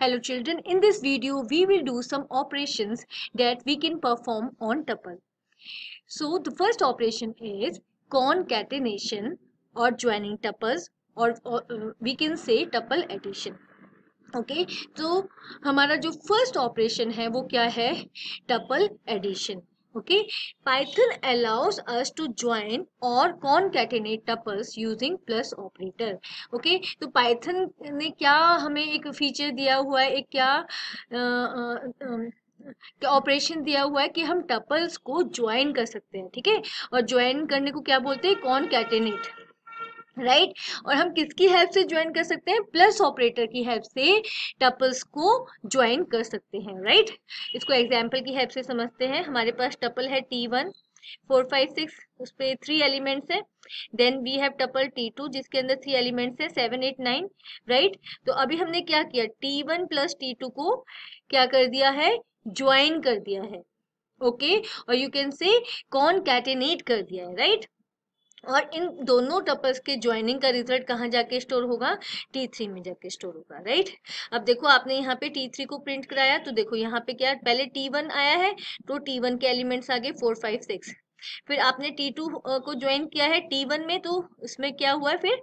Hello children, in this video we will do some operations that we can perform on tuple. So the first operation is concatenation or joining tuples or, or uh, we can say tuple addition. Okay okay, तो हमारा जो first operation है वो क्या है tuple addition okay Python allows us to join और concatenate tuples using plus operator okay तो Python ने क्या हमें एक फीचर दिया हुआ है एक क्या ऑपरेशन दिया हुआ है कि हम टपल्स को ज्वाइन कर सकते हैं ठीक है और ज्वाइन करने को क्या बोलते हैं कॉन कैटेनेट राइट right? और हम किसकी हेल्प से ज्वाइन कर सकते हैं प्लस ऑपरेटर की हेल्प से टपल्स को ज्वाइन कर सकते हैं राइट right? इसको एग्जाम्पल की हेल्प से समझते हैं हमारे पास टपल है T one four five six उस पर थ्री एलिमेंट्स है then we have tuple T two जिसके अंदर थ्री एलिमेंट्स है सेवन एट नाइन राइट तो अभी हमने क्या किया T one plus T two को क्या कर दिया है ज्वाइन कर दिया है ओके okay? और यू कैन से कौन कैटेनेट कर दिया है राइट right? और इन दोनों टपल्स के ज्वाइनिंग का रिजल्ट कहाँ जाके स्टोर होगा टी थ्री में जाके स्टोर होगा राइट अब देखो आपने यहाँ पे टी थ्री को प्रिंट कराया तो देखो यहाँ पे क्या पहले टी वन आया है तो टी वन के एलिमेंट्स आगे फोर फाइव सिक्स फिर आपने टी टू को ज्वाइन किया है टी वन में तो उसमें क्या हुआ है फिर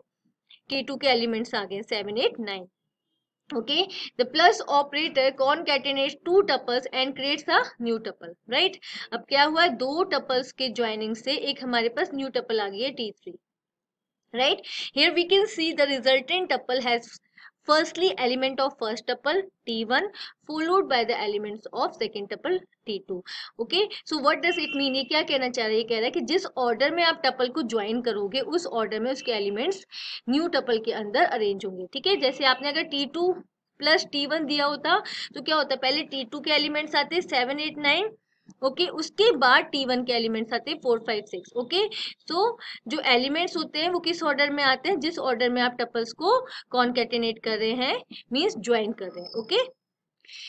टी टू के एलिमेंट्स आ गए seven eight nine okay the plus operator concatenate two tuples and creates a new tuple right अब क्या हुआ दो टपल्स के ज्वाइनिंग से एक हमारे पास न्यू टपल आ गई है T three right here we can see the resultant tuple has Firstly, element of first tuple t1 followed by the elements of second tuple t2. Okay, so what does it mean? ये क्या कहना चाह रही है कह रहा है कि जिस ऑर्डर में आप टपल को ज्वाइन करोगे उस ऑर्डर में उसके एलिमेंट्स न्यू टपल के अंदर अरेंज होंगे ठीक है जैसे आपने अगर t2 प्लस टी वन दिया होता तो क्या होता पहले टी टू के एलिमेंट्स आते seven eight nine okay okay, उसके बाद टी वन के एलिमेंट्स आते हैं four five six okay so जो एलिमेंट्स होते हैं वो किस ऑर्डर में आते हैं जिस ऑर्डर में आप टपल्स को कॉन्केटिनेट कर रहे हैं मीन्स ज्वाइन कर रहे हैं okay okay?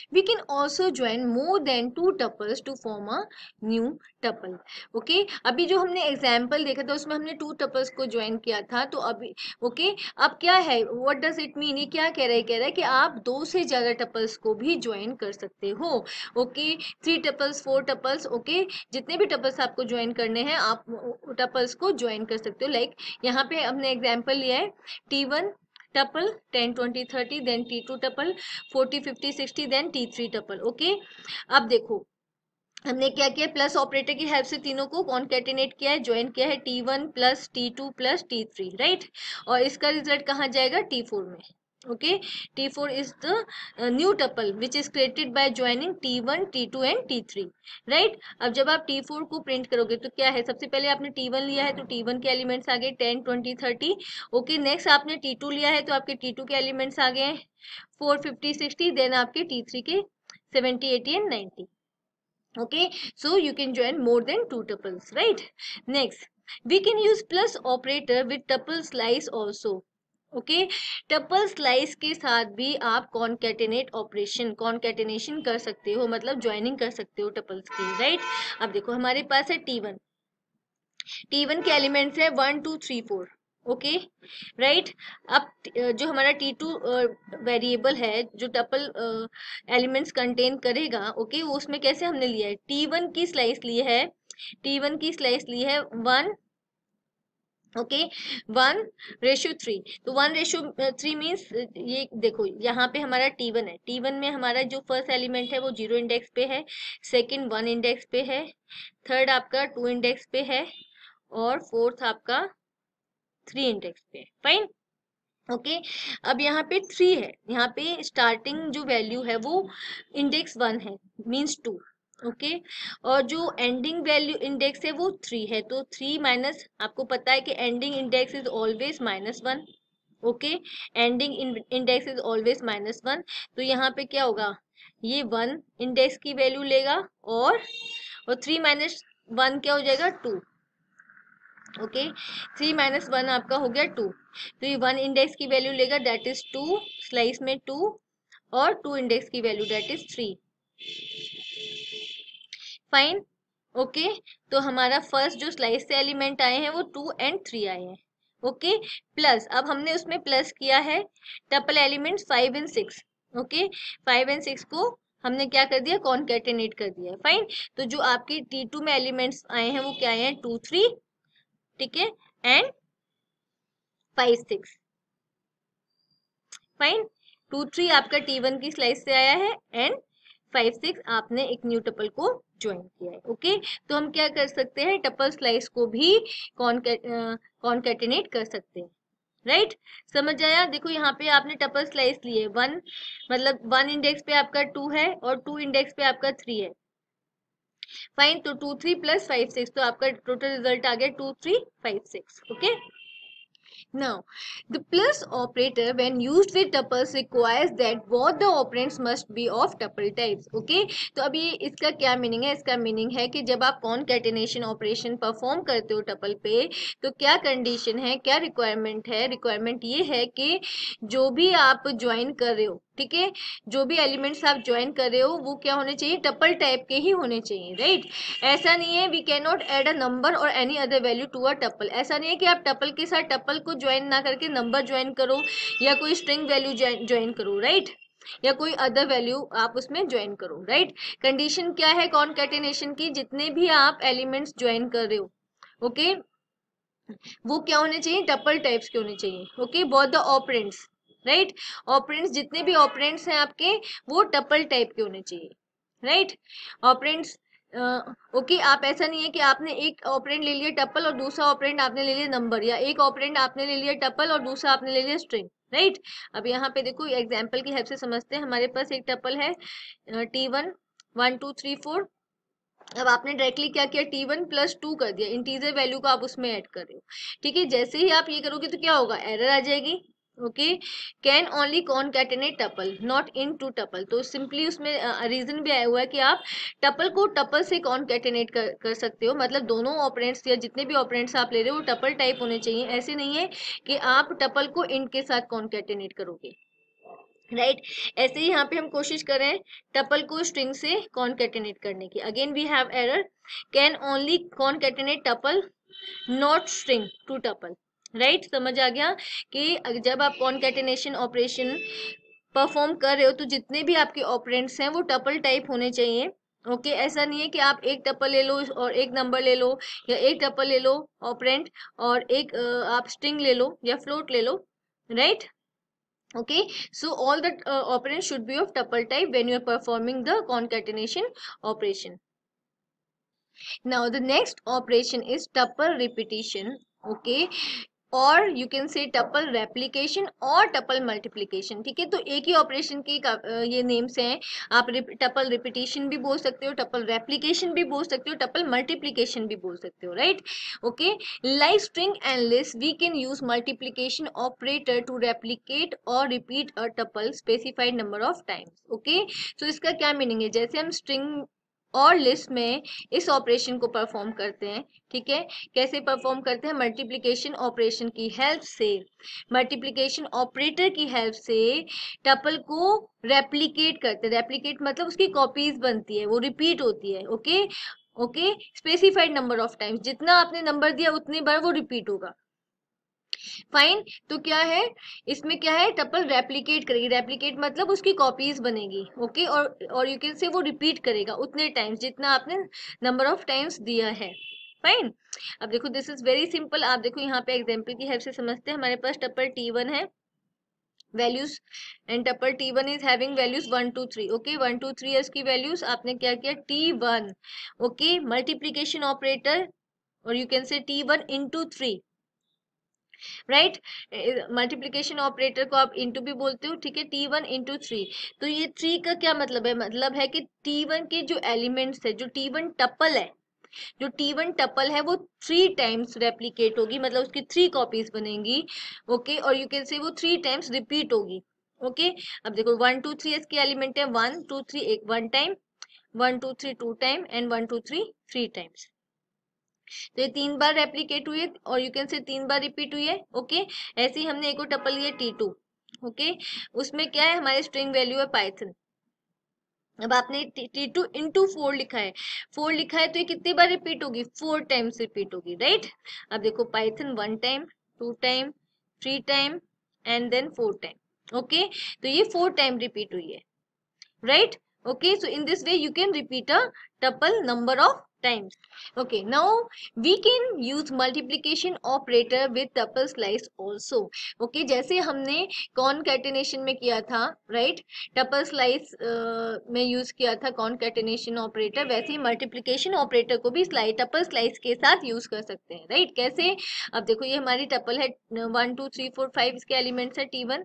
We can also join more than two tuples to form a new tuple. Okay, अभी जो हमने example देखा था उसमें हमने two tuples को join किया था तो अभी okay, अब क्या है what does it mean ये क्या कह रहा है कह रहा है कि आप दो से ज़्यादा टपल्स को भी ज्वाइन कर सकते हो okay three tuples four tuples okay जितने भी टपल्स आपको ज्वाइन करने हैं आप टपल्स को ज्वाइन कर सकते हो लाइक like, यहाँ पे हमने एग्जाम्पल लिया है T one tuple ten twenty thirty then two tuple forty fifty sixty then three tuple okay अब देखो हमने क्या किया प्लस ऑपरेटर की हेल्प से तीनों को कॉन्केटिनेट किया है ज्वाइन किया है T one plus T two plus T three right और इसका रिजल्ट कहाँ जाएगा टी फोर में okay T four is the new tuple which is created by joining T one T two and T three right अब जब आप T four को print करोगे तो क्या है सबसे पहले आपने टी वन लिया है तो टी वन के एलिमेंट्स आ गए ten twenty thirty okay next आपने टी टू लिया है तो आपके टी टू के एलिमेंट्स आ गए फोर फिफ्टी सिक्सटी देन आपके टी थ्री के seventy eighty and ninety okay so you can join more than two tuples right next we can use plus operator with tuple slice also okay tuple slice के साथ भी आप कॉन्केटेनेट operation concatenation कर सकते हो मतलब joining कर सकते हो टपल्स की राइट अब देखो हमारे पास है टी वन टी वन के एलिमेंट्स है one two three four okay right अब जो हमारा टी टू वेरिएबल है जो टपल एलिमेंट्स कंटेन करेगा ओके okay, उसमें कैसे हमने लिया है टी वन की स्लाइस ली है टी वन की स्लाइस ली है one okay one ratio three तो वन रेशो थ्री मीन्स ये देखो यहाँ पे हमारा टी वन है टी वन में हमारा जो फर्स्ट एलिमेंट है वो जीरो इंडेक्स पे है सेकंड वन इंडेक्स पे है थर्ड आपका टू इंडेक्स पे है और फोर्थ आपका थ्री इंडेक्स पे है फाइन ओके okay, अब यहाँ पे थ्री है यहाँ पे स्टार्टिंग जो वैल्यू है वो इंडेक्स वन है मीन्स टू ओके okay? और जो एंडिंग वैल्यू इंडेक्स है वो थ्री है तो थ्री माइनस आपको पता है कि ending index is always minus one okay ending index is always minus one तो यहाँ पे क्या होगा ये वन इंडेक्स की वैल्यू लेगा और और थ्री माइनस वन क्या हो जाएगा two okay three minus one आपका हो गया टू तो ये वन इंडेक्स की वैल्यू लेगा डेट इज टू स्लाइस में टू और टू इंडेक्स की value that is three fine okay तो हमारा फर्स्ट जो स्लाइस से एलिमेंट आए हैं वो टू एंड थ्री आए हैं ओके प्लस अब हमने उसमें प्लस किया है tuple element five and six okay five and six को हमने क्या कर दिया कॉन्केटेनेट कर दिया फाइन तो जो आपके टी टू में एलिमेंट्स आए हैं वो क्या आए हैं टू थ्री ठीक है and five six fine two three आपका टी वन की स्लाइस से आया है एंड फाइव सिक्स आपने एक न्यू टपल को ज्वाइन किया है ओके तो हम क्या कर सकते हैं टपल स्लाइस को भी कॉन्केटिनेट कर सकते हैं राइट right? समझ आया देखो यहाँ पे आपने टपल स्लाइस लिए वन मतलब वन इंडेक्स पे आपका टू है और टू इंडेक्स पे आपका थ्री है फाइन तो two three plus five six तो आपका टोटल रिजल्ट आ गया two three five six okay Now, the plus operator when used with tuples requires that both the operands must be of tuple types. Okay? तो अब ये इसका क्या meaning है इसका मीनिंग है कि जब आप कॉन्केटिनेशन ऑपरेशन परफॉर्म करते हो टपल पे तो क्या कंडीशन है क्या रिक्वायरमेंट है रिक्वायरमेंट ये है कि जो भी आप ज्वाइन कर रहे हो ठीक है जो भी एलिमेंट्स आप ज्वाइन कर रहे हो वो क्या होने चाहिए टपल टाइप के ही होने चाहिए राइट ऐसा नहीं है we can not add a number और any other value to a tuple ऐसा नहीं है कि आप टपल के साथ टपल को ज्वाइन ना करके नंबर ज्वाइन करो या कोई स्ट्रिंग वैल्यू ज्वाइन करो राइट या कोई अदर वैल्यू आप उसमें ज्वाइन करो राइट कंडीशन क्या है कॉन्केटेनेशन की जितने भी आप एलिमेंट्स ज्वाइन कर रहे हो ओके okay? वो क्या होने चाहिए टपल टाइप्स के होने चाहिए okay both the operands right operands जितने भी ऑपरेंट्स हैं आपके वो टपल टाइप के होने चाहिए राइट ऑपरेंट्स ओके आप ऐसा नहीं है कि आपने एक ऑपरेंट ले लिया टपल और दूसरा ऑपरेंट आपने ले लिया नंबर या एक ऑपरेंट आपने ले लिया टपल और दूसरा आपने ले लिया स्ट्रिंग राइट अब यहाँ पे देखो एग्जाम्पल की हेल्प से समझते हैं हमारे पास एक टपल है T one one two three four अब आपने डायरेक्टली क्या किया टी वन प्लस टू कर दिया इंटीजर वैल्यू को आप उसमें ऐड कर रहे हो ठीक है जैसे ही आप ये करोगे तो क्या होगा एरर आ जाएगी okay can only concatenate tuple not int to tuple तो सिंपली उसमें रीजन भी आया हुआ है कि आप टपल को टपल से कैटेनेट कर, कर सकते हो मतलब दोनों ऑपरेंट्स या जितने भी ऑपरेंट्स आप ले रहे हो वो टपल टाइप होने चाहिए ऐसे नहीं है कि आप टपल को इंट के साथ कॉन कैटेनेट करोगे राइट right? ऐसे ही यहाँ पे हम कोशिश कर रहे हैं टपल को स्ट्रिंग से कैटेनेट करने की again we have error can only concatenate tuple not string to tuple right समझ आ गया कि जब आप कॉन्केटेनेशन ऑपरेशन परफॉर्म कर रहे हो तो जितने भी आपके ऑपरेंट्स हैं वो टपल टाइप होने चाहिए ओके okay, ऐसा नहीं है कि आप एक टप्पल ले लो और एक नंबर ले लो या एक टप्पल ले लो ऑपरेंट और एक आप स्ट्रिंग ले लो या फ्लोट ले लो right okay so all the operand should be of tuple type when you are performing the concatenation operation now the next operation is tuple repetition okay और you can say tuple replication और tuple multiplication ठीक है तो एक ही operation के ये names हैं आप टपल रिपीटेशन भी बोल सकते हो टपल रेप्लीकेशन भी बोल सकते हो टपल मल्टीप्लीकेशन भी बोल सकते हो right okay like string and list we can use multiplication operator to replicate और repeat a tuple specified number of times okay so इसका क्या मीनिंग है जैसे हम स्ट्रिंग और लिस्ट में इस ऑपरेशन को परफॉर्म करते हैं ठीक है कैसे परफॉर्म करते हैं मल्टीप्लिकेशन ऑपरेशन की हेल्प से मल्टीप्लिकेशन ऑपरेटर की हेल्प से टपल को रेप्लीकेट करते हैं रेप्लीकेट मतलब उसकी कॉपीज बनती है वो रिपीट होती है okay okay specified number of times जितना आपने नंबर दिया उतनी बार वो रिपीट होगा फाइन तो क्या है इसमें क्या है टपल रेप्लीकेट करेगी रेप्लीकेट मतलब उसकी कॉपीज बनेगी ओके और और यू कैन से वो रिपीट करेगा उतने टाइम्स जितना आपने नंबर ऑफ टाइम्स दिया है फाइन अब देखो दिस इज वेरी सिंपल आप देखो यहाँ पे एग्जाम्पल की हेल्प से समझते हैं हमारे पास टप्पल टी वन है values and tuple T one is having values one two three okay one two three की वैल्यूज आपने क्या किया T one okay multiplication operator और you can say T one into three right multiplication operator को आप into भी बोलते हो ठीक है टी वन इंटू थ्री तो ये थ्री का क्या मतलब है मतलब है कि टी वन के जो एलिमेंट्स है जो टी वन टपल है जो टी वन टपल है वो थ्री टाइम्स रेप्लीकेट होगी मतलब उसकी थ्री कॉपीज बनेंगी ओके और यू कैन से वो थ्री टाइम्स रिपीट होगी ओके अब देखो वन टू थ्री इसके एलिमेंट है वन टू थ्री एक one time one two three two time and one two three three times तो ये तीन बार रेप्लीकेट हुई है और यू कैन से तीन बार रिपीट हुई है ओके ऐसे ही हमने एक और टपल लिया टी टू ओके उसमें क्या है हमारे स्ट्रिंग वैल्यू है पाइथन अब आपने टी टू इंटू फोर लिखा है फोर लिखा है तो ये कितनी बार रिपीट होगी फोर टाइम्स रिपीट होगी राइट अब देखो Python one time two time three time and then four time okay तो ये फोर टाइम रिपीट हुई है right okay so in this way you can repeat a tuple number of times. Okay, now we can use multiplication operator with tuple slice also. Okay, जैसे हमने concatenation में किया था, right? Tuple slice uh, में use किया था concatenation operator. वैसे ही multiplication operator को भी slice tuple slice के साथ use कर सकते हैं, right? कैसे? अब देखो ये हमारी tuple है one two three four five इसके elements है t1.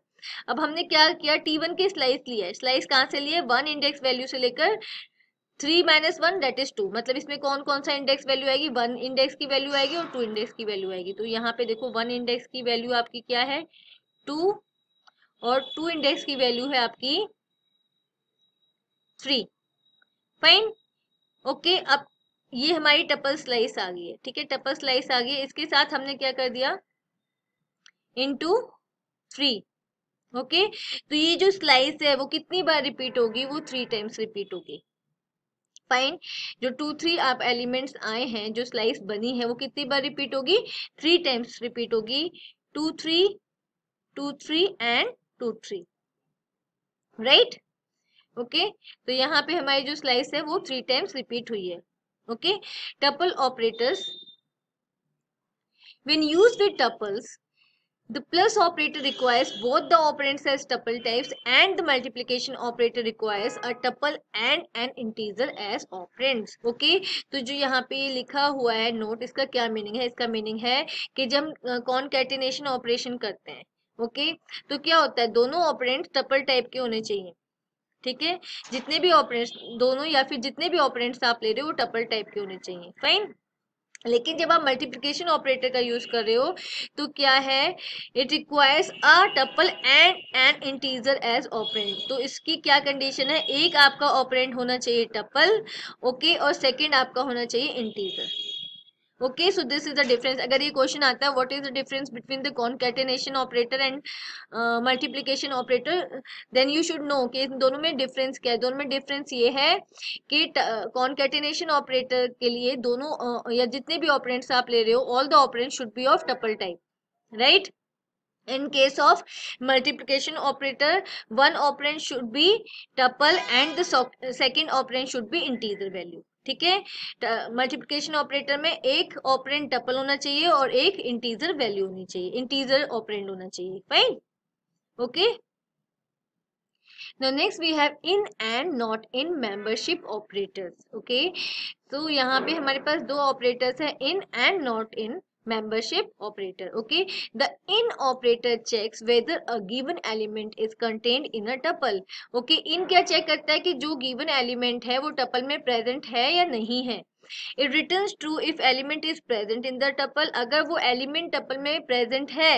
अब हमने क्या किया टी वन के स्लाइस लिया स्लाइस कहाँ से लिए वन इंडेक्स वैल्यू से लेकर three minus one that is two मतलब इसमें कौन कौन सा इंडेक्स वैल्यू आएगी वन इंडेक्स की वैल्यू आएगी और टू इंडेक्स की वैल्यू आएगी तो यहाँ पे देखो वन इंडेक्स की वैल्यू आपकी क्या है टू और टू इंडेक्स की वैल्यू है आपकी थ्री फाइन ओके अब ये हमारी टपल स्लाइस आ गई है ठीक है टपल स्लाइस आ गई है इसके साथ हमने क्या कर दिया इंटू थ्री ओके तो ये जो स्लाइस है वो कितनी बार रिपीट होगी वो थ्री टाइम्स रिपीट होगी फाइन जो टू थ्री आप एलिमेंट्स आए हैं जो स्लाइस बनी है वो कितनी बार रिपीट होगी थ्री टाइम्स रिपीट होगी two three two three and two three right okay तो यहाँ पे हमारी जो स्लाइस है वो थ्री टाइम्स रिपीट हुई है okay tuple operators when used with tuples The plus operator requires both the operands as tuple types and the multiplication operator requires a tuple and an integer as operands. Okay? to jo yahan pe likha hua hai note iska kya meaning hai iska meaning hai ki jab concatenation operation karte hain okay okay? तो क्या होता है दोनों operands tuple type के होने चाहिए ठीक है जितने भी ऑपरेंट्स दोनों या फिर जितने भी ऑपरेंट्स आप ले रहे हो वो टपल टाइप के होने चाहिए फाइन लेकिन जब आप मल्टीप्लिकेशन ऑपरेटर का यूज कर रहे हो तो क्या है it requires a tuple and an integer as operand तो इसकी क्या कंडीशन है एक आपका ऑपरेंट होना चाहिए टपल ओके okay, और सेकंड आपका होना चाहिए integer okay so this is the difference अगर ये क्वेश्चन आता है what is the difference between the concatenation operator and multiplication operator then you should know कि इन दोनों में डिफरेंस क्या है दोनों में डिफरेंस ये है कि कॉन्केटेनेशन ऑपरेटर uh, के लिए दोनों uh, या जितने भी ऑपरेंट्स आप ले रहे हो all the operand should be of tuple type right in case of multiplication operator one operand should be tuple and the second operand should be integer value ठीक है मल्टीप्लिकेशन ऑपरेटर में एक ऑपरेंट टपल होना चाहिए और एक integer value होनी चाहिए इंटीजर ऑपरेंट होना चाहिए fine okay Now next we have in and not in membership operators. Okay, तो यहाँ पे हमारे पास दो operators हैं in and not in. membership operator okay the in operator checks whether a given element is contained in a tuple okay in क्या check करता है कि जो given element है वो tuple में present है या नहीं है it return true if element is present in the tuple अगर वो एलिमेंट टपल में प्रेजेंट है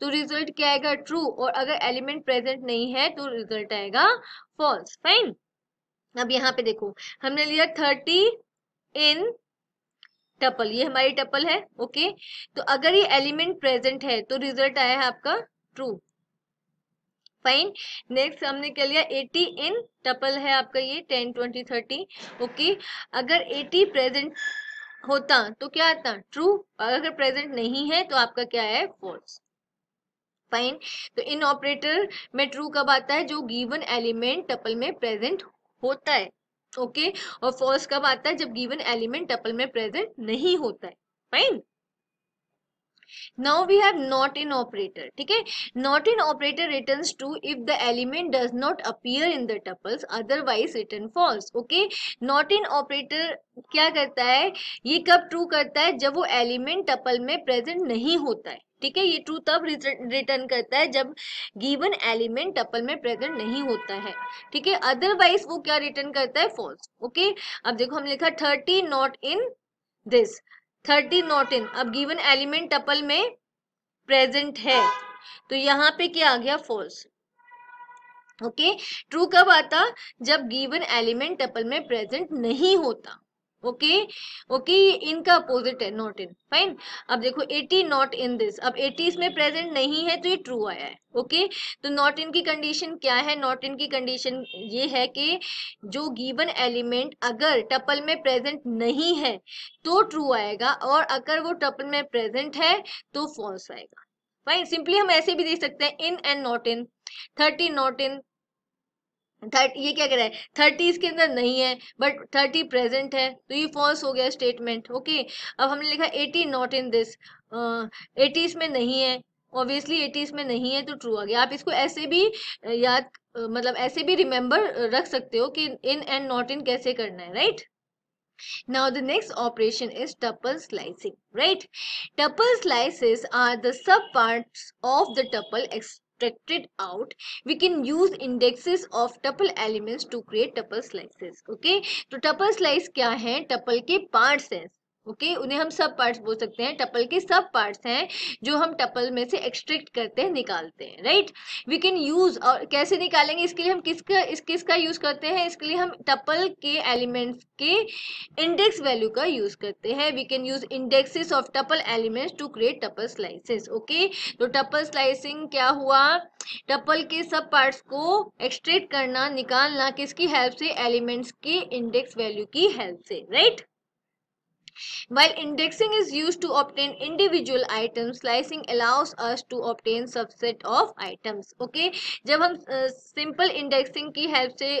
तो रिजल्ट क्या आएगा ट्रू और अगर एलिमेंट प्रेजेंट नहीं है तो रिजल्ट आएगा फॉल्स फाइन अब यहाँ पे देखो हमने लिया थर्टी इन टपल ये हमारी टपल है ओके तो अगर ये एलिमेंट प्रेजेंट है तो रिजल्ट आया है आपका ट्रू फाइन नेक्स्ट हमने क्या लिया 80 इन टपल है आपका ये 10 20 30 ओके अगर 80 प्रेजेंट होता तो क्या आता ट्रू अगर प्रेजेंट नहीं है तो आपका क्या है फॉल्स फाइन तो इन ऑपरेटर में ट्रू कब आता है जो गिवन एलिमेंट टपल में प्रेजेंट होता है ओके okay? और फॉल्स कब आता है जब गिवन एलिमेंट टपल में प्रेजेंट नहीं होता है fine now we have not in operator ठीक है not in operator returns true if the element does not appear in the tuples otherwise return false okay not in operator क्या करता है ये कब true करता है जब वो element tuple में present नहीं होता है ठीक है ये ट्रू तब रिटर्न करता है जब गिवन एलिमेंट टपल में प्रेजेंट नहीं होता है ठीक है अदरवाइज वो क्या रिटर्न करता है फॉल्स ओके अब देखो हम लिखा thirty not in this thirty not in अब गिवन एलिमेंट टपल में प्रेजेंट है तो यहाँ पे क्या आ गया फॉल्स ओके ट्रू कब आता जब गिवन एलिमेंट टपल में प्रेजेंट नहीं होता ओके ओके इनका अपोजिट है नॉट इन फाइन अब देखो एटी नॉट इन दिस अब एटी इसमें प्रेजेंट नहीं है तो ये ट्रू आया है ओके okay? तो नॉट इन की कंडीशन क्या है नॉट इन की कंडीशन ये है कि जो गिवन एलिमेंट अगर टपल में प्रेजेंट नहीं है तो ट्रू आएगा और अगर वो टपल में प्रेजेंट है तो फॉल्स आएगा फाइन सिंपली हम ऐसे भी देख सकते हैं in and not in thirty not in thirty ये क्या कह रहा है थर्टी इसके अंदर नहीं है बट थर्टी प्रेजेंट है तो ये फॉल्स हो गया स्टेटमेंट ओके अब हमने लिखा eighty not in this eighty इसमें नहीं है ऑब्वियसली एटी इसमें नहीं है तो ट्रू आ गया आप इसको ऐसे भी याद मतलब ऐसे भी रिमेंबर रख सकते हो कि इन एंड नॉट इन कैसे करना है right Now the next operation is tuple slicing, right? Tuple slices are the parts of the tuple subtracted out we can use indexes of tuple elements to create tuple slices okay to so, tuple slice kya hai tuple ke parts hai okay okay? उन्हें हम सब parts बोल सकते हैं tuple के सब parts हैं जो हम टपल में से एक्सट्रैक्ट करते हैं निकालते हैं राइट वी कैन यूज और कैसे निकालेंगे इसके लिए हम किसका इस किस का यूज करते हैं इसके लिए हम टपल के एलिमेंट्स के इंडेक्स वैल्यू का यूज करते हैं we can use indexes of tuple elements to create tuple slices okay तो टपल स्लाइसिंग क्या हुआ टपल के सब पार्ट्स को एक्सट्रैक्ट करना निकालना किसकी हेल्प से एलिमेंट्स के इंडेक्स वैल्यू की हेल्प से right right? While indexing is used to obtain individual items, slicing allows us to obtain subset of items. Okay, जब हम simple indexing की help से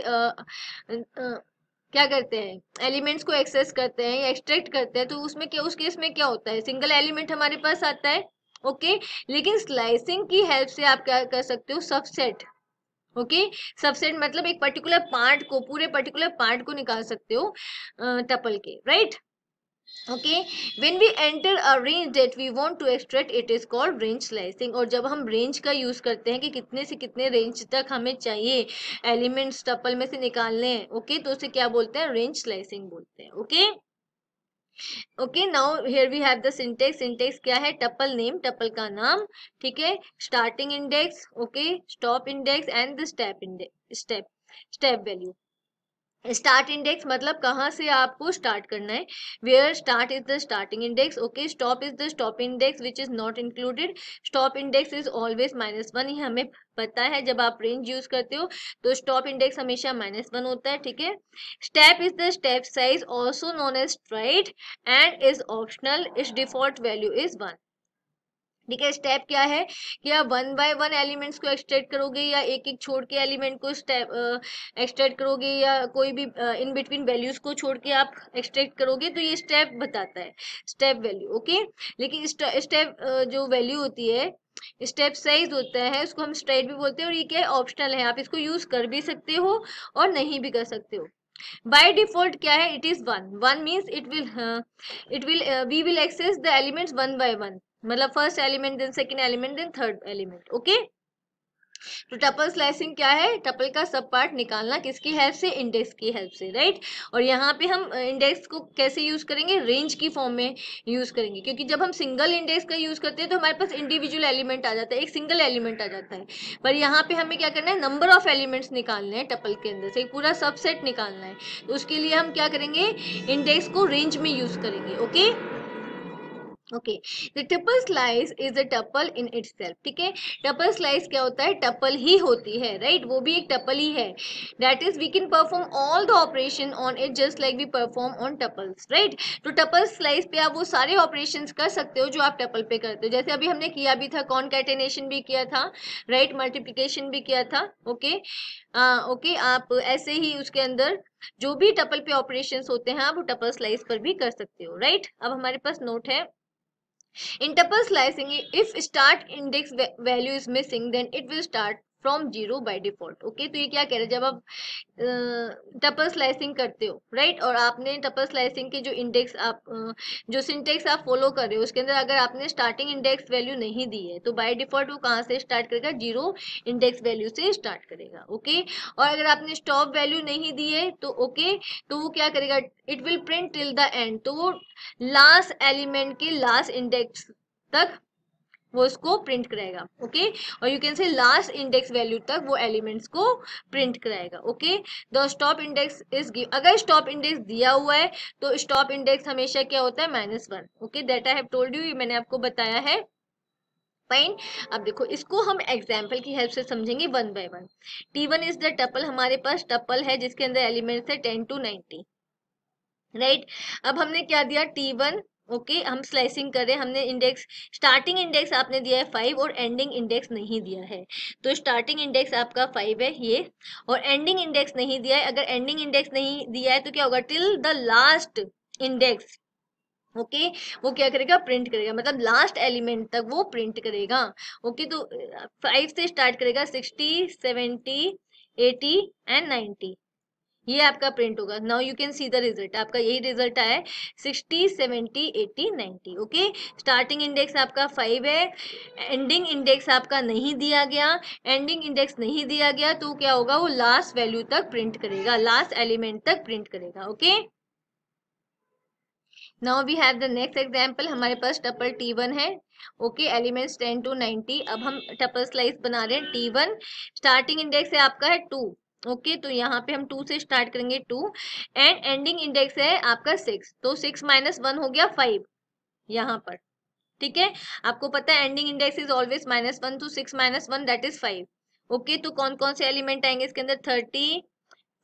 क्या करते हैं एलिमेंट्स को एक्सेस करते हैं या एक्सट्रैक्ट करते हैं तो उसमें क्या उस केस में क्या होता है सिंगल एलिमेंट हमारे पास आता है ओके okay? लेकिन स्लाइसिंग की हेल्प से आप क्या कर सकते हो सबसेट ओके सबसेट मतलब एक पर्टिकुलर पार्ट को पूरे पर्टिकुलर पार्ट को निकाल सकते हो टपल के right okay when we enter a range that we want to extract it is called range slicing और जब हम रेंज का यूज़ करते हैं कि कितने से कितने रेंज तक हमें चाहिए एलिमेंट्स टपल में से निकालने हैं ओके okay? तो उसे क्या बोलते हैं रेंज स्लाइसिंग बोलते हैं okay okay? Okay now here we have the syntax syntax क्या है टपल नेम टपल का नाम ठीक है starting index okay stop index and the step index step step value start index मतलब कहाँ से आपको स्टार्ट करना है where start is the starting index okay stop is the stop index which is not included stop index is always minus one ये हमें पता है जब आप रेंज यूज करते हो तो स्टॉप इंडेक्स हमेशा माइनस वन होता है ठीक है step is the step size also known as stride and is optional is default value is one ठीक है स्टेप क्या है कि आप वन बाय वन एलिमेंट्स को एक्सट्रैक्ट करोगे या एक एक छोड़ के एलिमेंट को स्टेप एक्सट्रैक्ट करोगे या कोई भी इन बिटवीन वैल्यूज को छोड़ के आप एक्सट्रैक्ट करोगे तो ये स्टेप बताता है स्टेप वैल्यू ओके लेकिन स्टेप जो वैल्यू होती है स्टेप साइज होता है उसको हम स्ट्रेट भी बोलते हैं और ये क्या है ऑप्शनल है आप इसको यूज कर भी सकते हो और नहीं भी कर सकते हो by default क्या है it is one one means it will uh, it will uh, we will access the elements one by one मतलब first element then second element then third element okay तो टपल स्लाइसिंग क्या है tuple का सब part निकालना किसकी help से index की हेल्प से राइट और यहाँ पे हम इंडेक्स को कैसे यूज करेंगे रेंज की फॉर्म में यूज करेंगे क्योंकि जब हम सिंगल इंडेक्स का यूज करते हैं तो हमारे पास इंडिविजुअल एलिमेंट आ जाता है एक सिंगल एलिमेंट आ जाता है पर यहाँ पे हमें क्या करना है नंबर ऑफ एलिमेंट्स निकालने हैं टपल के अंदर से एक पूरा सबसेट निकालना है तो उसके लिए हम क्या करेंगे इंडेक्स को रेंज में यूज करेंगे okay okay the tuple slice is the tuple in it ठीक है टपल स्लाइस क्या होता है टपल ही होती है राइट right? वो भी एक टपल ही है that is we can perform all the operation on it just like we perform on tuples right तो टपल स्लाइस पे आप वो सारे ऑपरेशन कर सकते हो जो आप टपल पे करते हो जैसे अभी हमने किया भी था कॉन्कैटेनेशन भी किया था राइट right? मल्टीप्लीकेशन भी किया था okay okay? Okay uh, okay? आप ऐसे ही उसके अंदर जो भी टपल पे ऑपरेशन होते हैं आप वो टपल स्लाइस पर भी कर सकते हो राइट right? अब हमारे पास नोट है Interpol slicing if start index value is missing then it will start from zero by default okay तो ये क्या कह रहे हैं जब आप टपल स्लाइसिंग करते हो राइट और आपने टपल स्लाइसिंग के जो इंडेक्स आप जो सिंटेक्स आप फॉलो कर रहे हो उसके अंदर अगर आपने स्टार्टिंग इंडेक्स वैल्यू नहीं दी है तो बाय डिफॉल्ट वो कहाँ से स्टार्ट करेगा जीरो इंडेक्स वैल्यू से स्टार्ट करेगा ओके और अगर आपने स्टॉप वैल्यू नहीं दी है तो ओके तो वो क्या करेगा it will print till the end तो वो लास्ट एलिमेंट के लास्ट इंडेक्स तक वो इसको प्रिंट कराएगा ओके और you can say last index value तक वो एलिमेंट्स को प्रिंट कराएगा okay the stop index is give अगर स्टॉप इंडेक्स दिया हुआ है तो स्टॉप इंडेक्स हमेशा क्या होता है minus one okay that I have told you मैंने आपको बताया है फाइन अब देखो इसको हम एग्जाम्पल की हेल्प से समझेंगे one by one T one is the tuple हमारे पास टपल है जिसके अंदर एलिमेंट्स है टेन टू नाइनटी राइट अब हमने क्या दिया टी वन ओके okay, हम स्लाइसिंग कर रहे हैं हमने इंडेक्स स्टार्टिंग इंडेक्स आपने दिया है फाइव और एंडिंग इंडेक्स नहीं दिया है तो स्टार्टिंग इंडेक्स आपका फाइव है ये और एंडिंग इंडेक्स नहीं दिया है अगर एंडिंग इंडेक्स नहीं दिया है तो क्या होगा till the last index okay okay, वो क्या करेगा प्रिंट करेगा मतलब लास्ट एलिमेंट तक वो प्रिंट करेगा ओके okay, तो फाइव uh, से स्टार्ट करेगा sixty seventy eighty and ninety ये आपका प्रिंट होगा now you can see the result आपका यही रिजल्ट आया sixty seventy eighty ninety okay starting index आपका फाइव है एंडिंग इंडेक्स आपका नहीं दिया गया एंडिंग इंडेक्स नहीं दिया गया तो क्या होगा वो लास्ट वैल्यू तक प्रिंट करेगा लास्ट एलिमेंट तक प्रिंट करेगा okay now we have the next example हमारे पास टपल टी वन है okay elements ten to ninety अब हम टपल स्लाइस बना रहे हैं टी वन स्टार्टिंग इंडेक्स है आपका है टू ओके okay, तो यहाँ पे हम टू से स्टार्ट करेंगे टू एंड एंडिंग इंडेक्स है आपका सिक्स तो सिक्स माइनस वन हो गया फाइव यहाँ पर ठीक है आपको पता है ending index is always minus one तो six minus one that is five okay तो कौन कौन से एलिमेंट आएंगे इसके अंदर thirty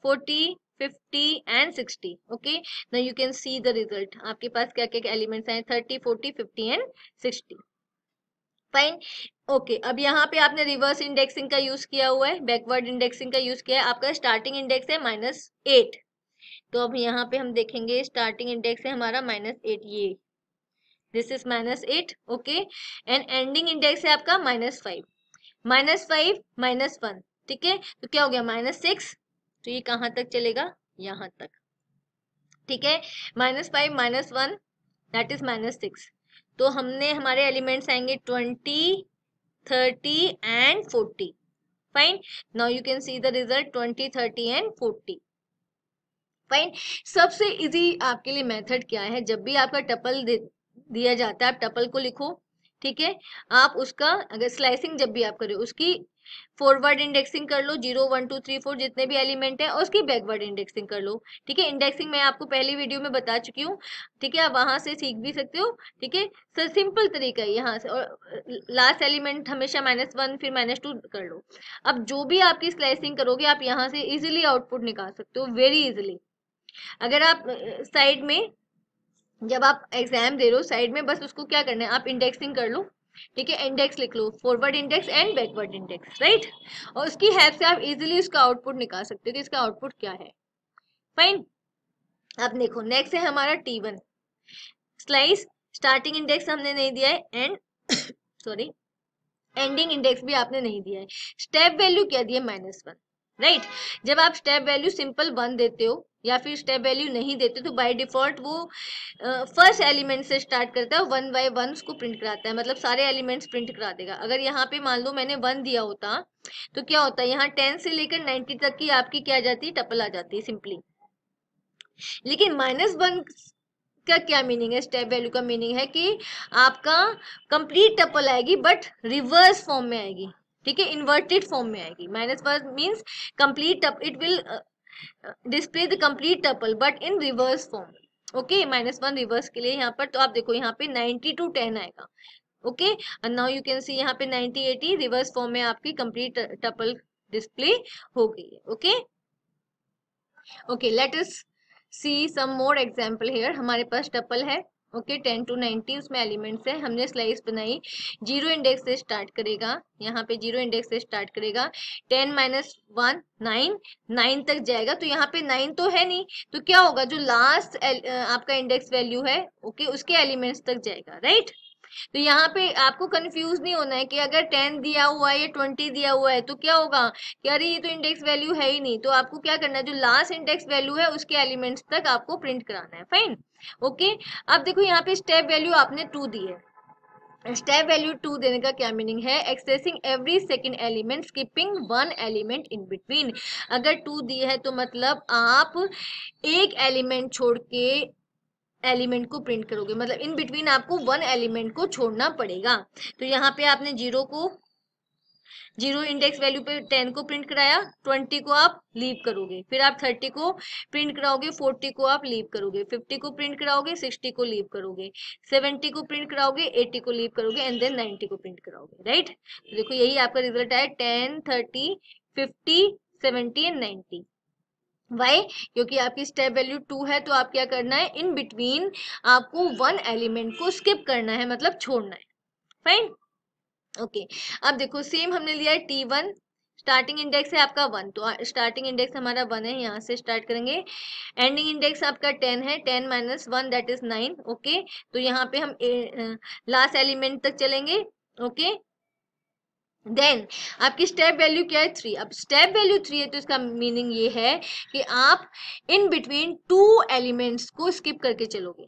forty fifty and sixty okay ना you can see the result आपके पास क्या क्या एलिमेंट्स हैं thirty forty fifty and sixty fine okay okay, अब यहाँ पे आपने रिवर्स इंडेक्सिंग का यूज किया हुआ है बैकवर्ड इंडेक्सिंग का यूज किया है आपका स्टार्टिंग इंडेक्स है माइनस एट तो अब यहाँ पे हम देखेंगे स्टार्टिंग इंडेक्स है हमारा माइनस एट ये this is minus eight okay and ending index है आपका minus five minus five minus one ठीक है तो क्या हो गया माइनस सिक्स तो ये कहाँ तक चलेगा यहाँ तक ठीक है minus five minus one that is minus six तो हमने हमारे एलिमेंट्स आएंगे twenty 30 and 40 fine now you can see the result 20 30 and 40 fine सबसे इजी आपके लिए मेथड क्या है जब भी आपका टपल दिया जाता है आप टपल को लिखो ठीक है आप उसका अगर स्लाइसिंग जब भी आप करें उसकी फॉरवर्ड इंडेक्सिंग कर लो zero one two three four जितने भी एलिमेंट है और उसकी बैकवर्ड इंडेक्सिंग कर लो ठीक है इंडेक्सिंग मैं आपको पहली वीडियो में बता चुकी हूँ ठीक है आप वहां से सीख भी सकते हो ठीक है सर सिंपल तरीका है यहाँ से और लास्ट एलिमेंट हमेशा माइनस वन फिर माइनस टू कर लो अब जो भी आपकी स्लाइसिंग करोगे आप यहाँ से इजिली आउटपुट निकाल सकते हो वेरी इजिली अगर आप साइड में जब आप एग्जाम दे रहे हो साइड में बस उसको क्या करना है आप इंडेक्सिंग कर लो ठीक है इंडेक्स लिख लो forward index and backward index right और उसकी हेल्प से आप इजिली उसका आउटपुट निकाल सकते हो कि इसका आउटपुट क्या है फाइन अब देखो नेक्स्ट है हमारा T one slice starting index हमने नहीं दिया है एंड सॉरी एंडिंग इंडेक्स भी आपने नहीं दिया है स्टेप वैल्यू क्या दिया माइनस वन राइट right? जब आप स्टेप वैल्यू सिंपल वन देते हो या फिर स्टेप वैल्यू नहीं देते तो बाय डिफॉल्ट वो फर्स्ट uh, एलिमेंट से स्टार्ट करता है वन बाय वन उसको प्रिंट कराता है मतलब सारे एलिमेंट्स प्रिंट करा देगा अगर यहाँ पे मान लो मैंने वन दिया होता तो क्या होता है यहाँ टेन से लेकर नाइन्टी तक की आपकी क्या जाती है टपल आ जाती है सिंपली लेकिन माइनस वन का क्या मीनिंग है स्टेप वैल्यू का मीनिंग है कि आपका कंप्लीट टपल आएगी बट रिवर्स फॉर्म में आएगी ठीक है इन्वर्टेड फॉर्म में आएगी minus one means complete it will display the complete tuple but in reverse form okay minus one reverse के लिए यहाँ पर तो आप देखो यहाँ पे नाइनटी टू टेन आएगा ओके नाउ यू कैन सी यहाँ पे नाइनटी एटी रिवर्स फॉर्म में आपकी कंप्लीट टपल डिस्प्ले हो गई है okay okay let us see some more example here हमारे पास टपल है ओके टेन टू नाइनटी उसमें एलिमेंट्स हैं हमने स्लाइस बनाई जीरो इंडेक्स से स्टार्ट करेगा यहाँ पे जीरो इंडेक्स से स्टार्ट करेगा ten minus one nine nine तक जाएगा तो यहाँ पे नाइन तो है नहीं तो क्या होगा जो लास्ट आपका इंडेक्स वैल्यू है ओके okay, उसके एलिमेंट्स तक जाएगा राइट right? तो यहाँ पे आपको कंफ्यूज नहीं होना है कि अगर टेन दिया हुआ है या ट्वेंटी दिया हुआ है तो क्या होगा कि अरे ये तो इंडेक्स वैल्यू है ही नहीं तो आपको क्या करना है जो लास्ट इंडेक्स वैल्यू है उसके एलिमेंट्स तक आपको प्रिंट कराना है फाइन ओके अब देखो यहाँ पे स्टेप वैल्यू आपने टू दी है स्टेप वैल्यू टू देने का क्या मीनिंग है accessing every second element skipping one element in between अगर टू दी है तो मतलब आप एक एलिमेंट छोड़ के एलिमेंट को प्रिंट करोगे मतलब इन बिटवीन आपको वन एलिमेंट को छोड़ना पड़ेगा तो यहाँ पे आपने जीरो को जीरो इंडेक्स वैल्यू पे टेन को प्रिंट कराया ट्वेंटी को आप लीव करोगे फिर आप थर्टी को प्रिंट कराओगे फोर्टी को आप लीव करोगे फिफ्टी को प्रिंट कराओगे सिक्सटी को लीव करोगे सेवेंटी को प्रिंट कराओगे एट्टी को लीव करोगे एंड देन नाइन्टी को प्रिंट कराओगे राइट तो देखो यही आपका रिजल्ट आया ten thirty fifty seventy and ninety why क्योंकि आपकी स्टेप वैल्यू टू है तो आप क्या करना है इन बिटवीन आपको वन एलिमेंट को स्किप करना है मतलब छोड़ना है फाइन ओके okay. अब देखो सेम हमने लिया है टी वन स्टार्टिंग इंडेक्स है आपका वन तो स्टार्टिंग इंडेक्स हमारा वन है यहाँ से स्टार्ट करेंगे एंडिंग इंडेक्स आपका टेन है ten minus one that is nine okay तो यहाँ पे हम लास्ट एलिमेंट तक चलेंगे ओके okay? देन आपकी स्टेप वैल्यू क्या है थ्री अब स्टेप वैल्यू थ्री है तो इसका मीनिंग ये है कि आप इन बिटवीन टू एलिमेंट्स को स्किप करके चलोगे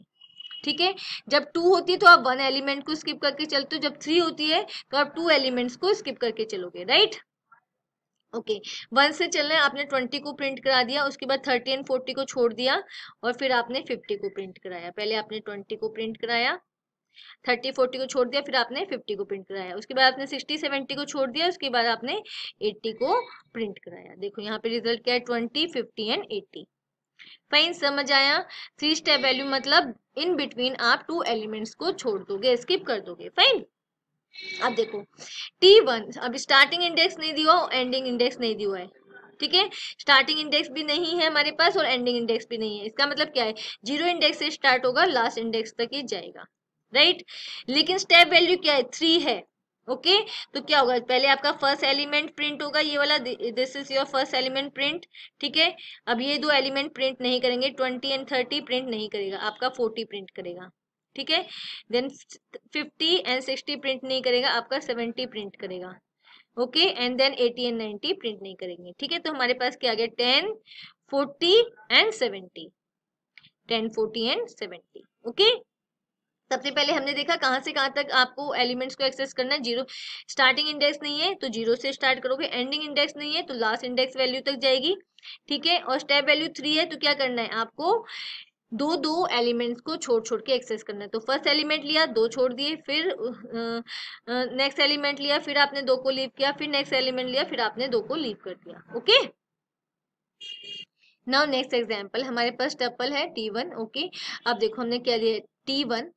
ठीक है जब टू होती है तो आप वन एलिमेंट को स्किप करके चलते हो जब थ्री होती है तो आप टू एलिमेंट्स को स्किप करके चलोगे राइट ओके वन से चल रहे आपने ट्वेंटी को प्रिंट करा दिया उसके बाद थर्टी एंड फोर्टी को छोड़ दिया और फिर आपने फिफ्टी को प्रिंट कराया पहले आपने ट्वेंटी को प्रिंट कराया थर्टी फोर्टी को छोड़ दिया फिर आपने फिफ्टी को प्रिंट कराया उसके बाद आपने सिक्सटी सेवेंटी को छोड़ दिया उसके बाद आपने एट्टी को प्रिंट कराया देखो यहाँ पे रिजल्ट क्या है twenty fifty and eighty fine समझ आया थ्री स्टेप वैल्यू मतलब इन बिटवीन आप टू एलिमेंट्स को छोड़ दोगे स्किप कर दोगे फाइन अब देखो टी वन अब स्टार्टिंग इंडेक्स नहीं दिया एंडिंग इंडेक्स नहीं दिया है ठीक है स्टार्टिंग इंडेक्स भी नहीं है हमारे पास और एंडिंग इंडेक्स भी नहीं है इसका मतलब क्या है जीरो इंडेक्स से स्टार्ट होगा लास्ट इंडेक्स तक ही जाएगा राइट लेकिन स्टेप वैल्यू क्या है थ्री है ओके okay? तो क्या होगा पहले आपका फर्स्ट एलिमेंट प्रिंट होगा ये वाला this is your first element print ठीक है अब ये दो एलिमेंट प्रिंट नहीं करेंगे ट्वेंटी एंड थर्टी प्रिंट नहीं करेगा आपका फोर्टी प्रिंट करेगा ठीक है then fifty and sixty print नहीं करेगा आपका सेवेंटी प्रिंट करेगा okay and then eighty and ninety print नहीं करेंगे ठीक है तो हमारे पास क्या आ गया ten forty and seventy ten forty and seventy okay सबसे पहले हमने देखा कहाँ से कहाँ तक आपको एलिमेंट्स को एक्सेस करना है जीरो स्टार्टिंग इंडेक्स नहीं है तो जीरो से स्टार्ट करोगे एंडिंग इंडेक्स नहीं है तो लास्ट इंडेक्स वैल्यू तक जाएगी ठीक है और स्टेप वैल्यू थ्री है तो क्या करना है आपको दो दो एलिमेंट्स को छोड़ छोड़ के एक्सेस करना है तो फर्स्ट एलिमेंट लिया दो छोड़ दिए फिर नेक्स्ट एलिमेंट लिया फिर आपने दो को लीव किया फिर नेक्स्ट एलिमेंट लिया फिर आपने दो को लीव कर दिया ओके नाउ नेक्स्ट एग्जाम्पल हमारे पास टप्पल है टी वन ओके अब देखो हमने क्या लिया टी वन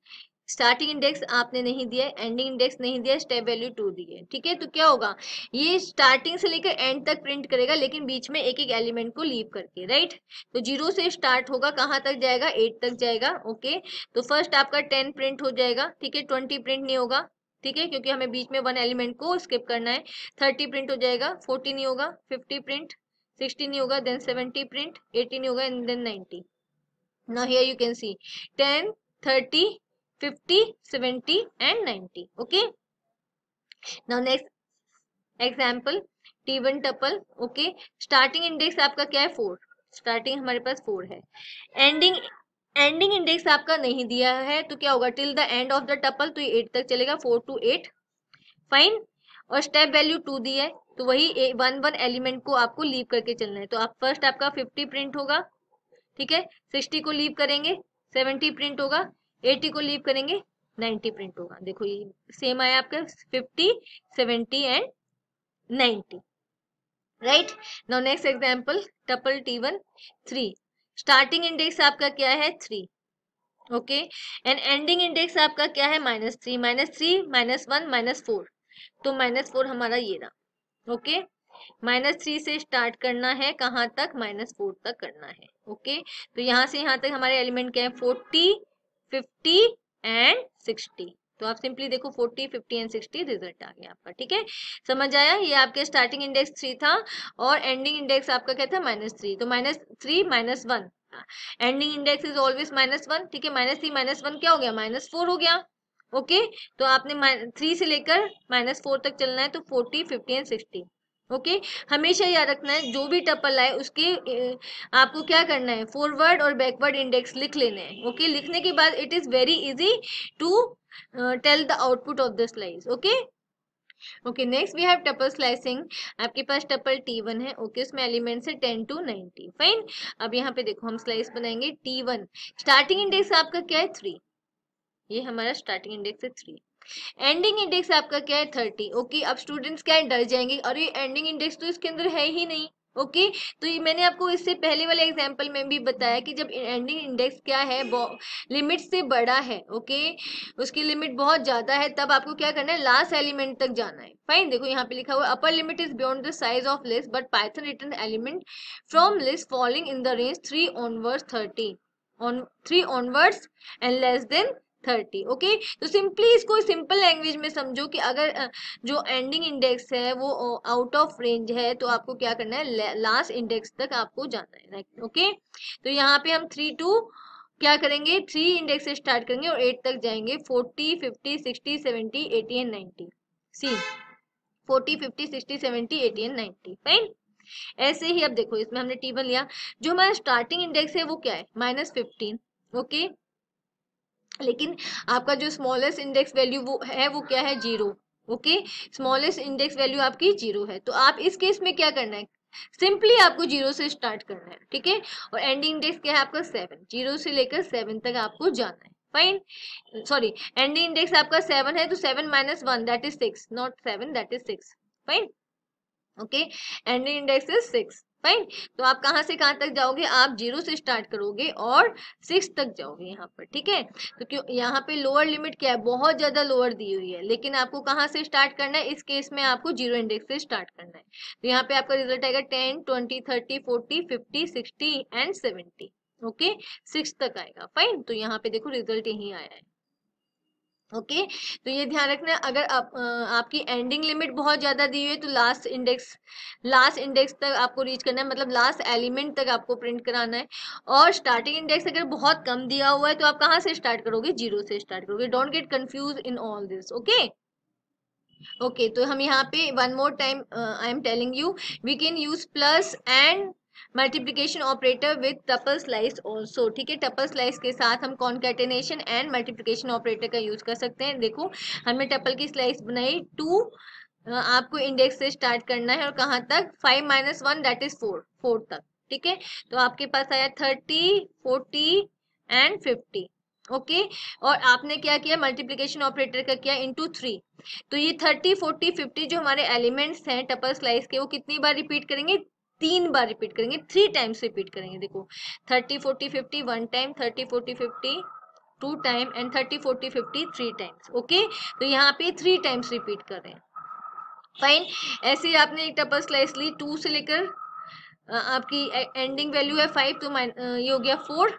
स्टार्टिंग इंडेक्स आपने नहीं दिया एंडिंग इंडेक्स नहीं दिया स्टेप वैल्यू टू दिए ठीक है तो क्या होगा ये स्टार्टिंग से लेकर एंड तक प्रिंट करेगा लेकिन बीच में एक एक एलिमेंट को लीव करके राइट तो जीरो से स्टार्ट होगा कहाँ तक जाएगा एट तक जाएगा ओके तो फर्स्ट आपका टेन प्रिंट हो जाएगा ठीक है ट्वेंटी प्रिंट नहीं होगा ठीक है क्योंकि हमें बीच में वन एलिमेंट को स्किप करना है थर्टी प्रिंट हो जाएगा फोर्टी नहीं होगा फिफ्टी प्रिंट सिक्सटी नहीं होगा देन सेवेंटी प्रिंट एटी नहीं होगा एंड देन नाइनटी ना here you can see ten thirty 50, 70 and 90. Okay. Now next example T1 tuple okay starting index आपका क्या है फोर स्टार्टिंग हमारे पास फोर है एंडिंग एंडिंग इंडेक्स आपका नहीं दिया है तो क्या होगा till the end of the tuple तो ये एट तक चलेगा फोर टू एट फाइन और स्टेप वैल्यू टू दी है तो वही वन वन एलिमेंट को आपको लीव करके चलना है तो आप फर्स्ट आपका फिफ्टी प्रिंट होगा ठीक है सिक्सटी को लीव करेंगे सेवेंटी प्रिंट होगा एटी को लीव करेंगे नाइन्टी प्रिंट होगा देखो ये सेम आया आपका fifty seventy and ninety right now next example tuple T one three starting index आपका क्या है three okay and ending index आपका क्या है minus three minus three minus one minus four तो माइनस फोर हमारा ये रहा ओके माइनस थ्री से स्टार्ट करना है कहाँ तक माइनस फोर तक करना है ओके okay? तो यहाँ से यहाँ तक हमारे एलिमेंट क्या है फोर्टी फिफ्टी एंड सिक्सटी तो आप सिंपली देखो 40, 50 एंड 60 रिजल्ट आ गया आपका ठीक है समझ आया ये आपके स्टार्टिंग इंडेक्स थ्री था और एंडिंग इंडेक्स आपका क्या था माइनस थ्री तो minus three minus one ending index is always minus one ठीक है माइनस थ्री माइनस वन क्या हो गया माइनस फोर हो गया ओके okay? तो आपने थ्री से लेकर माइनस फोर तक चलना है तो forty fifty and sixty okay हमेशा याद रखना है जो भी टपल आए उसके आपको क्या करना है फॉरवर्ड और बैकवर्ड इंडेक्स लिख लेने हैं ओके लिखने के बाद it is very easy to tell the output of the slice okay okay next we have tuple slicing आपके पास टपल टी वन है ओके उसमें एलिमेंट्स है टेन टू नाइनटी फाइन अब यहाँ पे देखो हम स्लाइस बनाएंगे टी वन स्टार्टिंग इंडेक्स आपका क्या है थ्री ये हमारा स्टार्टिंग इंडेक्स है थ्री एंडिंग इंडेक्स आपका क्या है थर्टी ओके अब स्टूडेंट्स क्या डर जाएंगे और ये एंडिंग इंडेक्स तो इसके अंदर है ही नहीं ओके okay, तो ये मैंने आपको इससे पहले वाले एग्जांपल में भी बताया कि जब एंडिंग इंडेक्स क्या है लिमिट से बड़ा है ओके okay? उसकी लिमिट बहुत ज़्यादा है तब आपको क्या करना है लास्ट एलिमेंट तक जाना है फाइन देखो यहाँ पे लिखा हुआ upper limit is beyond the size of list but Python return element from list falling in the range three onwards thirty on three onwards and less than thirty okay तो simply इसको simple language में समझो कि अगर जो ending index है वो out of range है तो आपको क्या करना है लास्ट इंडेक्स तक आपको जाना है ओके तो यहाँ पे हम थ्री टू क्या करेंगे थ्री इंडेक्स से स्टार्ट करेंगे और एट तक जाएंगे forty fifty sixty seventy eighty and ninety see forty fifty sixty seventy eighty and ninety fine ऐसे ही अब देखो इसमें हमने टेबल लिया जो हमारा स्टार्टिंग इंडेक्स है वो क्या है माइनस फिफ्टीन ओके लेकिन आपका जो स्मॉलेस्ट इंडेक्स वैल्यू वो है वो क्या है zero okay smallest index value आपकी जीरो है तो आप इस केस में क्या करना है सिंपली आपको जीरो से स्टार्ट करना है ठीक है और एंडिंग इंडेक्स क्या है आपका सेवन जीरो से लेकर सेवन तक आपको जाना है फाइन सॉरी एंडिंग इंडेक्स आपका सेवन है तो seven minus one that is six not seven that is six fine okay ending index is six fine तो आप कहाँ से कहाँ तक जाओगे आप जीरो से स्टार्ट करोगे और सिक्स तक जाओगे यहाँ पर ठीक है तो क्यों यहाँ पे लोअर लिमिट क्या है बहुत ज़्यादा लोअर दी हुई है लेकिन आपको कहाँ से स्टार्ट करना है इस केस में आपको जीरो इंडेक्स से स्टार्ट करना है तो यहाँ पे आपका रिजल्ट आएगा ten twenty thirty forty fifty sixty and seventy okay six तक आएगा फाइन तो यहाँ पे देखो रिजल्ट यही आया है ओके okay? तो ये ध्यान रखना अगर आप, आपकी एंडिंग लिमिट बहुत ज़्यादा दी हुई है तो लास्ट इंडेक्स लास्ट इंडेक्स तक आपको रीच करना है मतलब लास्ट एलिमेंट तक आपको प्रिंट कराना है और स्टार्टिंग इंडेक्स अगर बहुत कम दिया हुआ है तो आप कहाँ से स्टार्ट करोगे जीरो से स्टार्ट करोगे don't get confuse in all this okay okay तो हम यहाँ पे one more time I am telling you we can use plus and multiplication operator with tuple slice also ठीक है टपल स्लाइस के साथ हम कॉन्कैटेनेशन एंड मल्टीप्लीकेशन ऑपरेटर का यूज कर सकते हैं देखो हमने टपल की स्लाइस बनाई टू आपको इंडेक्स से स्टार्ट करना है और कहाँ तक five minus one that is four four तक ठीक है तो आपके पास आया thirty forty and fifty okay और आपने क्या किया मल्टीप्लीकेशन ऑपरेटर का किया इंटू थ्री तो ये थर्टी फोर्टी फिफ्टी जो हमारे एलिमेंट्स हैं टपल स्लाइस के वो कितनी बार रिपीट करेंगे तीन बार रिपीट करेंगे थ्री टाइम्स रिपीट करेंगे देखो thirty forty fifty one time thirty forty fifty two time and thirty forty fifty three times okay तो यहाँ पे थ्री टाइम्स रिपीट कर रहे हैं फाइन ऐसे आपने एक टपर स्लाइस ली टू से लेकर आपकी एंडिंग वैल्यू है फाइव तो ये हो गया four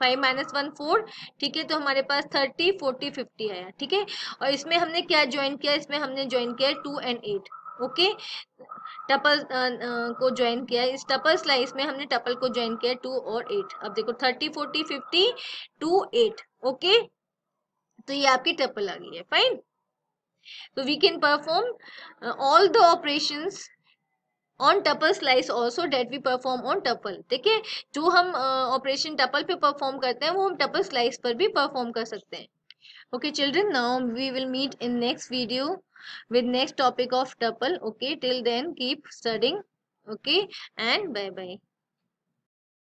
five minus one four ठीक है तो हमारे पास थर्टी फोर्टी फिफ्टी आया ठीक है और इसमें हमने क्या ज्वाइन किया इसमें हमने ज्वाइन किया two and eight okay tuple को ज्वाइन किया इस टपल स्लाइस में हमने टपल को ज्वाइन किया टू और एट अब देखो thirty forty fifty two eight okay तो ये आपकी टपल आ गई है फाइन तो we can perform all the operation on tuple slice also that we perform on tuple ठीक है जो हम ऑपरेशन uh, टपल पे परफॉर्म करते हैं वो हम टपल स्लाइस पर भी परफॉर्म कर सकते हैं okay children now we will meet in next video with next topic of tuple okay till then keep studying okay and bye bye